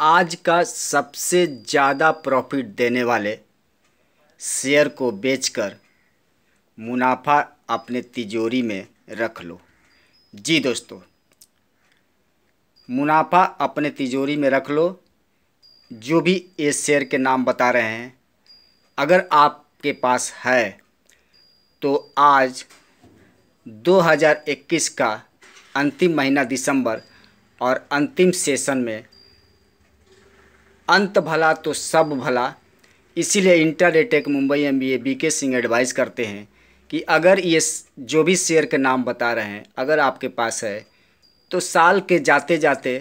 आज का सबसे ज़्यादा प्रॉफिट देने वाले शेयर को बेचकर मुनाफा अपने तिजोरी में रख लो जी दोस्तों मुनाफा अपने तिजोरी में रख लो जो भी ये शेयर के नाम बता रहे हैं अगर आपके पास है तो आज 2021 का अंतिम महीना दिसंबर और अंतिम सेशन में अंत भला तो सब भला इसीलिए इंटर एटेक Mumbai M B A B K Singh advice करते हैं कि अगर ये जो भी शेयर के नाम बता रहे हैं अगर आपके पास है तो साल के जाते जाते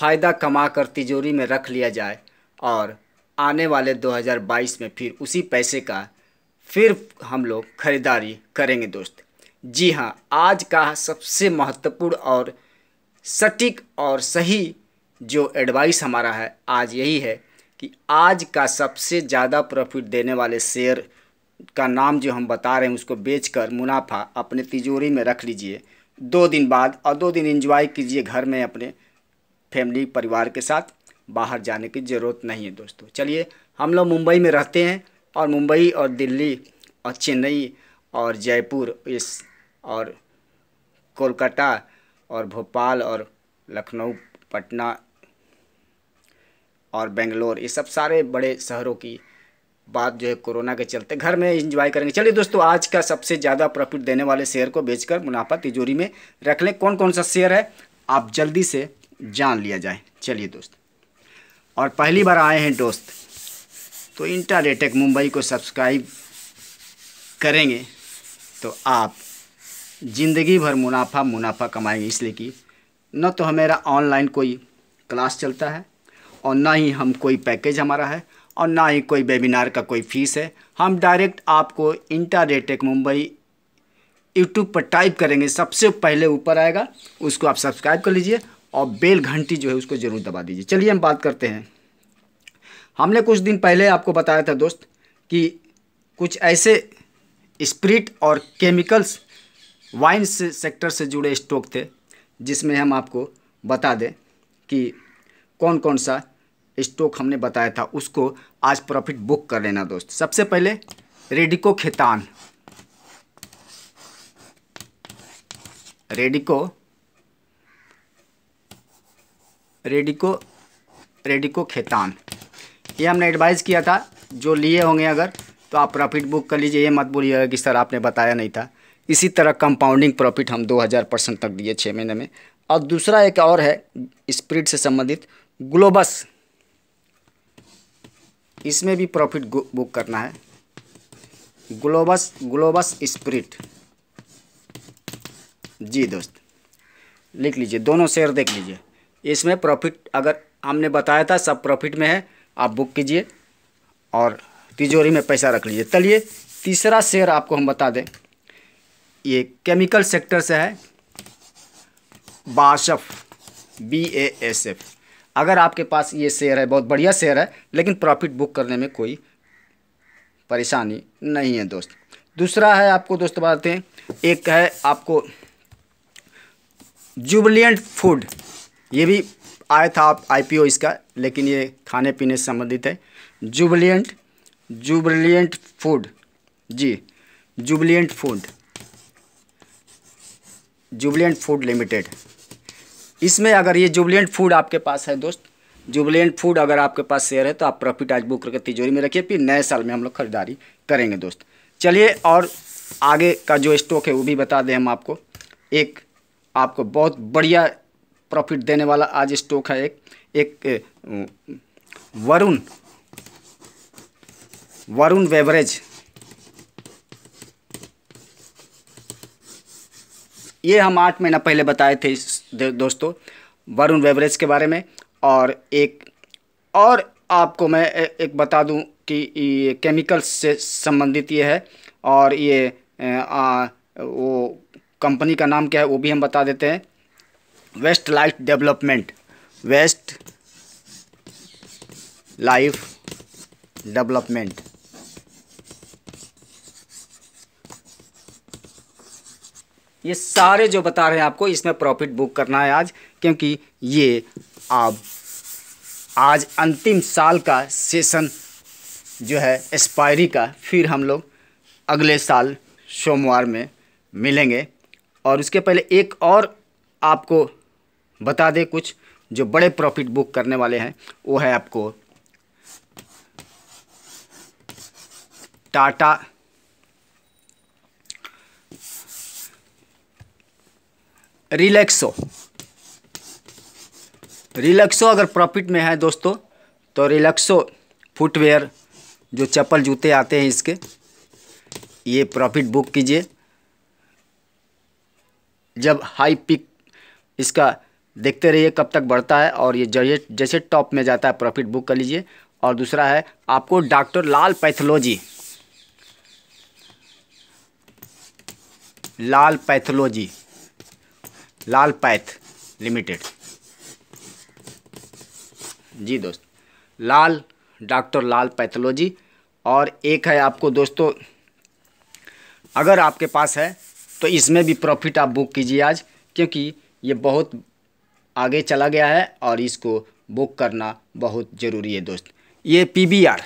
फ़ायदा कमा कर तिजोरी में रख लिया जाए और आने वाले 2022 में फिर उसी पैसे का फिर हम लोग खरीदारी करेंगे दोस्त जी हाँ आज का सबसे महत्वपूर्ण और सटीक और सही जो एडवाइस हमारा है आज यही है कि आज का सबसे ज़्यादा प्रॉफिट देने वाले शेयर का नाम जो हम बता रहे हैं उसको बेचकर मुनाफा अपने तिजोरी में रख लीजिए दो दिन बाद और दो दिन इन्जॉय कीजिए घर में अपने फैमिली परिवार के साथ बाहर जाने की ज़रूरत नहीं है दोस्तों चलिए हम लोग मुंबई में रहते हैं और मुंबई और दिल्ली और चेन्नई और जयपुर इस और कोलकाता और भोपाल और लखनऊ पटना और बेंगलोर ये सब सारे बड़े शहरों की बात जो है कोरोना के चलते घर में इंजॉय करेंगे चलिए दोस्तों आज का सबसे ज़्यादा प्रॉफिट देने वाले शेयर को बेचकर मुनाफा तिजोरी में रख लें कौन कौन सा शेयर है आप जल्दी से जान लिया जाए चलिए दोस्त और पहली बार आए हैं दोस्त तो इंटरटेक मुंबई को सब्सक्राइब करेंगे तो आप ज़िंदगी भर मुनाफा मुनाफा कमाएंगे इसलिए कि न तो हमारा ऑनलाइन कोई क्लास चलता है और ना ही हम कोई पैकेज हमारा है और ना ही कोई वेबिनार का कोई फीस है हम डायरेक्ट आपको इंटा रेटेक मुंबई यूट्यूब पर टाइप करेंगे सबसे पहले ऊपर आएगा उसको आप सब्सक्राइब कर लीजिए और बेल घंटी जो है उसको ज़रूर दबा दीजिए चलिए हम बात करते हैं हमने कुछ दिन पहले आपको बताया था दोस्त कि कुछ ऐसे स्प्रिट और केमिकल्स वाइन से सेक्टर से जुड़े स्टॉक थे जिसमें हम आपको बता दें कि कौन कौन सा स्टॉक हमने बताया था उसको आज प्रॉफिट बुक कर लेना दोस्त सबसे पहले रेडिको खेतान रेडिको रेडिको रेडिको खेतान ये हमने एडवाइस किया था जो लिए होंगे अगर तो आप प्रॉफिट बुक कर लीजिए ये मत बोलिएगा कि सर आपने बताया नहीं था इसी तरह कंपाउंडिंग प्रॉफिट हम 2000 परसेंट तक दिए छः महीने में और दूसरा एक और है स्प्रिट से संबंधित ग्लोबस इसमें भी प्रॉफिट बुक करना है ग्लोबस ग्लोबस स्प्रिट जी दोस्त लिख लीजिए दोनों शेयर देख लीजिए इसमें प्रॉफिट अगर हमने बताया था सब प्रॉफिट में है आप बुक कीजिए और तिजोरी में पैसा रख लीजिए चलिए तीसरा शेयर आपको हम बता दें ये केमिकल सेक्टर से है BASF B A S F अगर आपके पास ये शेयर है बहुत बढ़िया शेयर है लेकिन प्रॉफिट बुक करने में कोई परेशानी नहीं है दोस्त दूसरा है आपको दोस्त बताते हैं एक है आपको जुबलियंट फूड ये भी आया था आप आईपीओ इसका लेकिन ये खाने पीने से संबंधित है जुबलियंट जुबलियंट फूड जी Jubilant food Jubilant food limited इसमें अगर ये जुबलियंट फूड आपके पास है दोस्त जुबलियंट फूड अगर आपके पास शेयर है तो आप प्रॉफिट आज बुक करके तिजोरी में रखिए फिर नए साल में हम लोग खरीदारी करेंगे दोस्त चलिए और आगे का जो स्टॉक है वो भी बता दें हम आपको एक आपको बहुत बढ़िया प्रॉफिट देने वाला आज स्टॉक है एक एक वरुण वरुण वेवरेज ये हम आठ महीना पहले बताए थे इस दोस्तों वरुण बेवरेज के बारे में और एक और आपको मैं एक बता दूं कि ये केमिकल्स से संबंधित ये है और ये आ, वो कंपनी का नाम क्या है वो भी हम बता देते हैं west life development west life development ये सारे जो बता रहे हैं आपको इसमें प्रॉफिट बुक करना है आज क्योंकि ये आप आज अंतिम साल का सेशन जो है एक्सपायरी का फिर हम लोग अगले साल सोमवार में मिलेंगे और उसके पहले एक और आपको बता दें कुछ जो बड़े प्रॉफिट बुक करने वाले हैं वो है आपको टाटा रिलैक्सो रिलैक्सो अगर प्रॉफिट में है दोस्तों तो रिलैक्सो फुटवेयर जो चप्पल जूते आते हैं इसके ये प्रॉफिट बुक कीजिए जब हाई पिक इसका देखते रहिए कब तक बढ़ता है और ये जैसे टॉप में जाता है प्रॉफिट बुक कर लीजिए और दूसरा है आपको doctor Lal pathology Lal pathology Lal path limited जी दोस्त लाल डॉक्टर लाल पैथोलॉजी और एक है आपको दोस्तों अगर आपके पास है तो इसमें भी प्रॉफिट आप बुक कीजिए आज क्योंकि ये बहुत आगे चला गया है और इसको बुक करना बहुत ज़रूरी है दोस्त ये पीबीआर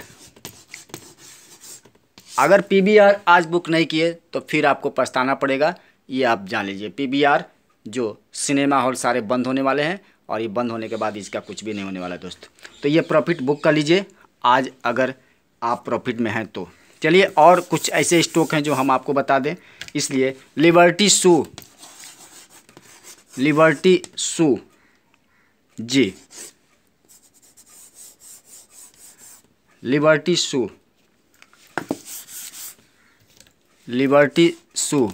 अगर पीबीआर आज बुक नहीं किए तो फिर आपको पछताना पड़ेगा ये आप जान लीजिए पीबीआर जो सिनेमा हॉल सारे बंद होने वाले हैं और ये बंद होने के बाद इसका कुछ भी नहीं होने वाला दोस्त तो ये प्रॉफिट बुक कर लीजिए आज अगर आप प्रॉफिट में हैं तो चलिए और कुछ ऐसे स्टॉक हैं जो हम आपको बता दें इसलिए लिबर्टी शू लिबर्टी शू जी Liberty shoe Liberty shoe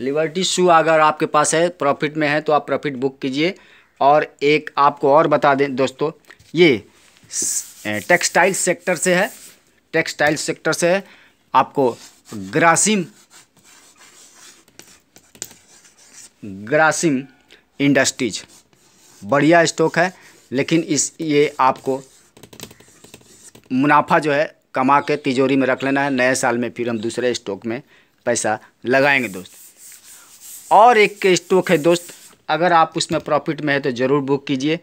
Liberty shoe अगर आपके पास है प्रॉफिट में है तो आप प्रॉफिट बुक कीजिए और एक आपको और बता दें दोस्तों ये टेक्सटाइल सेक्टर से है टेक्सटाइल सेक्टर से है आपको ग्रासिम ग्रासिम इंडस्ट्रीज बढ़िया स्टॉक है लेकिन इस ये आपको मुनाफा जो है कमा के तिजोरी में रख लेना है नए साल में फिर हम दूसरे स्टॉक में पैसा लगाएंगे दोस्त और एक स्टॉक है दोस्त अगर आप उसमें प्रॉफिट में है तो ज़रूर बुक कीजिए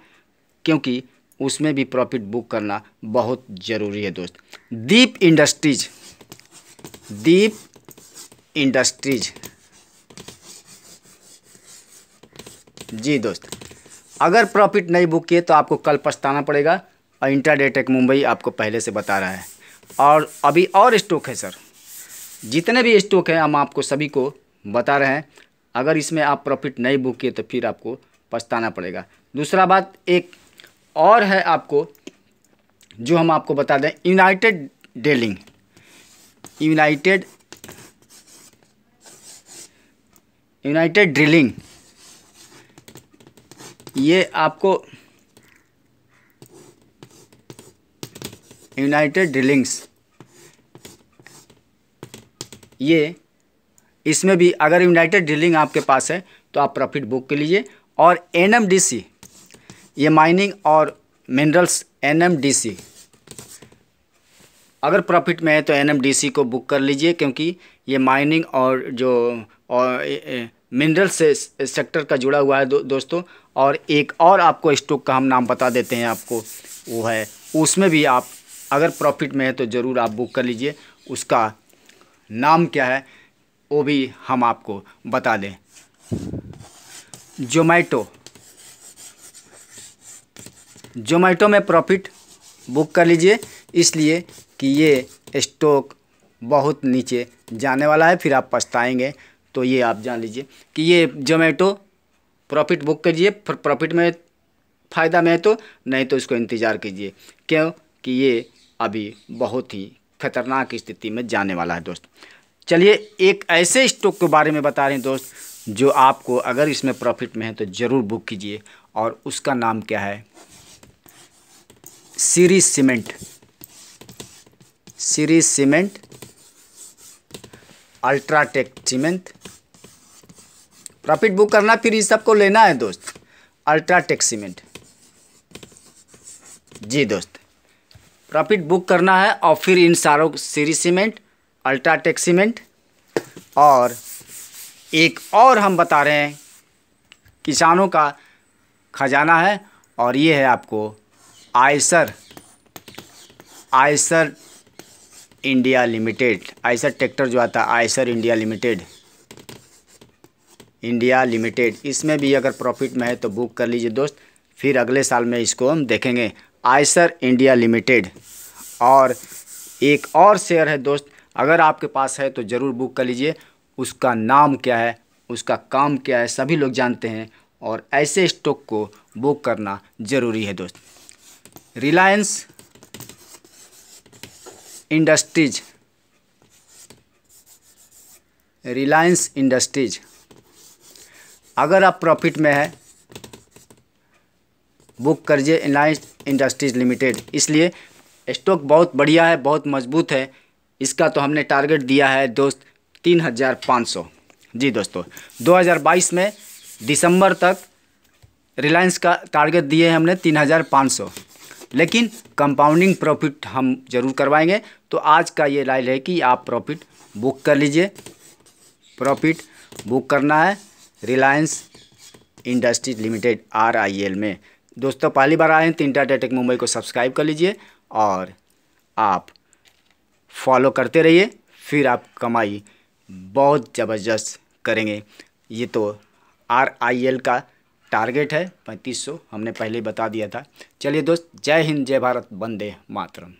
क्योंकि उसमें भी प्रॉफिट बुक करना बहुत ज़रूरी है दोस्त दीप इंडस्ट्रीज दीप इंडस्ट्रीज जी दोस्त अगर प्रॉफिट नहीं बुक किए तो आपको कल पछताना पड़ेगा और इंटरडेटेक मुंबई आपको पहले से बता रहा है और अभी और स्टॉक है सर जितने भी स्टॉक हैं हम आपको सभी को बता रहे हैं अगर इसमें आप प्रॉफिट नहीं बुक किए तो फिर आपको पछताना पड़ेगा दूसरा बात एक और है आपको जो हम आपको बता दें United drilling United United drilling ये आपको यूनाइटेड ड्रिलिंग्स ये इसमें भी अगर यूनाइटेड ड्रिलिंग आपके पास है तो आप प्रॉफिट बुक कर लीजिए और एन ये माइनिंग और मिनरल्स एन अगर प्रॉफिट में है तो एन को बुक कर लीजिए क्योंकि ये माइनिंग और जो और मिनरल से सेक्टर का जुड़ा हुआ है दो, दोस्तों और एक और आपको स्टॉक का हम नाम बता देते हैं आपको वो है उसमें भी आप अगर प्रॉफिट में है तो ज़रूर आप बुक कर लीजिए उसका नाम क्या है वो भी हम आपको बता दें जोमैटो जोमैटो में प्रॉफिट बुक कर लीजिए इसलिए कि ये स्टॉक बहुत नीचे जाने वाला है फिर आप पछताएंगे तो ये आप जान लीजिए कि ये जोमेटो प्रॉफिट बुक करिए प्रॉफिट में फ़ायदा में है तो नहीं तो इसको इंतज़ार कीजिए क्यों कि ये अभी बहुत ही खतरनाक स्थिति में जाने वाला है दोस्त चलिए एक ऐसे स्टॉक के बारे में बता रहे हैं दोस्त जो आपको अगर इसमें प्रॉफिट में है तो ज़रूर बुक कीजिए और उसका नाम क्या है सीरीज सीमेंट सीरीज cement UltraTech cement profit book करना फिर इस सबको लेना है दोस्त अल्ट्राटेक सीमेंट जी दोस्त प्रॉफिट बुक करना है और फिर इन सारों सीरीज सीमेंट अल्ट्राटेक सीमेंट और एक और हम बता रहे हैं किसानों का खजाना है और ये है आपको Eicher Eicher India limited Eicher tractor जो आता है Eicher India limited India limited इसमें भी अगर प्रॉफिट में है तो बुक कर लीजिए दोस्त फिर अगले साल में इसको हम देखेंगे आयसर इंडिया लिमिटेड और एक और शेयर है दोस्त अगर आपके पास है तो ज़रूर बुक कर लीजिए उसका नाम क्या है उसका काम क्या है सभी लोग जानते हैं और ऐसे स्टॉक को बुक करना ज़रूरी है दोस्त रिलायंस इंडस्ट्रीज रिलायंस इंडस्ट्रीज अगर आप प्रॉफिट में है बुक करिए रिलायंस इंडस्ट्रीज लिमिटेड इसलिए स्टॉक बहुत बढ़िया है बहुत मजबूत है इसका तो हमने टारगेट दिया है दोस्त तीन हज़ार पाँच सौ जी दोस्तों 2022 में दिसंबर तक रिलायंस का टारगेट दिए हैं हमने तीन हज़ार पाँच सौ लेकिन कंपाउंडिंग प्रॉफिट हम जरूर करवाएंगे तो आज का ये लाइल है कि आप प्रॉफिट बुक कर लीजिए प्रॉफिट बुक करना है Reliance Industries Limited R I L में दोस्तों पहली बार आए हैं तो इंटरटेटेक मुंबई को सब्सक्राइब कर लीजिए और आप फॉलो करते रहिए फिर आप कमाई बहुत ज़बरदस्त करेंगे ये तो आर आई एल का टारगेट है पैंतीस सौ हमने पहले बता दिया था चलिए दोस्त जय हिंद जय भारत वंदे मातरम